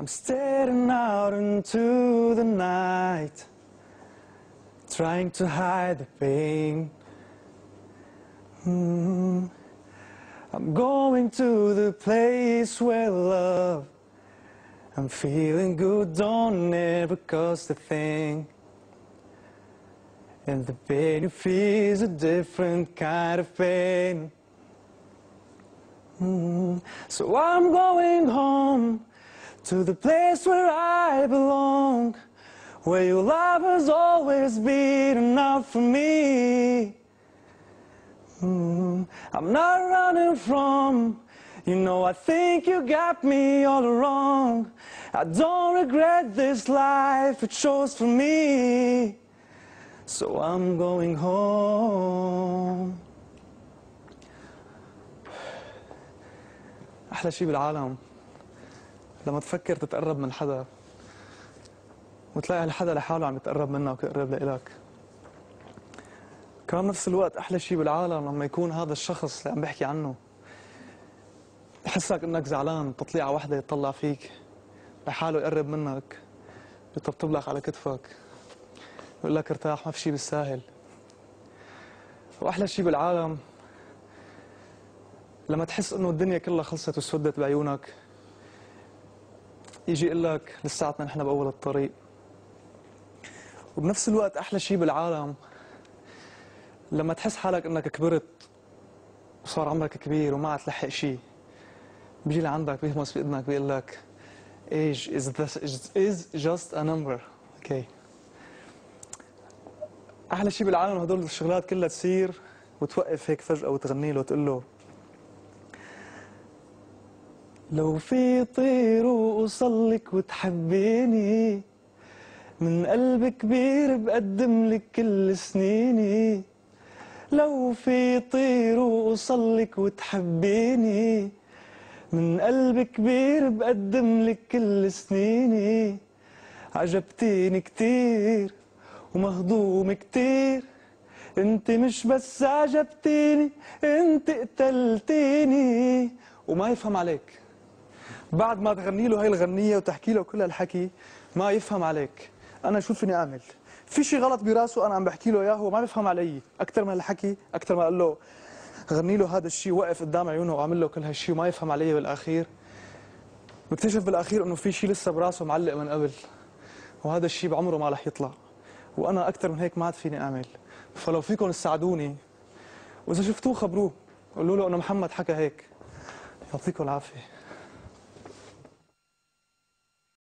I'm staring out into the night, trying to hide the pain. mm I'm going to the place where love. I'm feeling good, don't ever cost a thing. And the pain you feel is a different kind of pain. mm So I'm going home to the place where I belong, where your love has always been enough for me. Mm, I'm not running from, you know, I think you got me all wrong. I don't regret this life it chose for me. So I'm going home. أحلى شيء بالعالم لما تفكر تتقرب من حدا وتلاقي هالحدا لحاله عم يتقرب منك ويقرب لإلك كمان نفس الوقت أحلى شيء بالعالم لما يكون هذا الشخص اللي عم بحكي عنه بحسك إنك زعلان تطليعة وحدة يطلع فيك لحاله يقرب منك يطبطب لك على كتفك يقول لك ارتاح ما في شيء بالساهل وأحلى شيء بالعالم لما تحس إنه الدنيا كلها خلصت وسودت بعيونك يجي يقول لك لساتنا نحن باول الطريق وبنفس الوقت احلى شيء بالعالم لما تحس حالك انك كبرت وصار عمرك كبير وما عاد تلحق شيء بيجي لعندك بيهمس باذنك بيقول لك age is this is just a number okay احلى شيء بالعالم هدول الشغلات كلها تصير وتوقف هيك فجاه وتغني له وتقول له لو في طير وأوصلك وتحبيني من قلب كبير بقدم لك كل سنيني لو في طير وأوصلك وتحبيني من قلب كبير بقدم لك كل سنيني عجبتيني كتير ومهضوم كتير انت مش بس عجبتيني انت قتلتيني وما يفهم عليك بعد ما تغني له هاي الغنيه وتحكي له كل الحكي ما يفهم عليك انا شو فيني اعمل في شيء غلط براسه انا عم بحكي له اياه هو ما بيفهم علي اكثر من الحكي اكثر ما اقول له غني له هذا الشيء وقف قدام عيونه وعمل له كل هالشيء وما يفهم علي بالاخير بكتشف بالاخير انه في شيء لسه براسه معلق من قبل وهذا الشيء بعمره ما رح يطلع وانا اكثر من هيك ما عاد فيني اعمل فلو فيكم تساعدوني واذا شفتوه خبروه قولوا له انه محمد حكى هيك يعطيكم العافيه